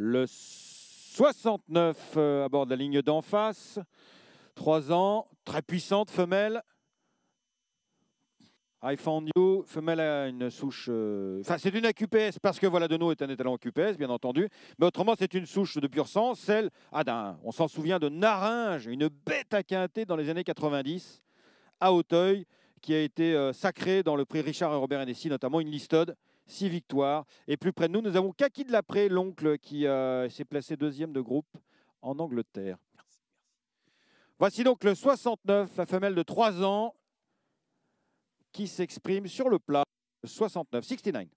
le 69 euh, à bord de la ligne d'en face. trois ans, très puissante femelle. I found you, femelle à une souche. Euh, enfin, c'est une AQPS parce que voilà, nous est un étalon AQPS, bien entendu. Mais autrement, c'est une souche de pur sang, celle. Ah, on s'en souvient de Naringe, une bête à quintet dans les années 90 à Auteuil, qui a été euh, sacrée dans le prix Richard et Robert Hennessy, notamment une listode six victoires. Et plus près de nous, nous avons Kaki de l'après, l'oncle qui euh, s'est placé deuxième de groupe en Angleterre. Voici donc le 69, la femelle de 3 ans, qui s'exprime sur le plat. 69, 69.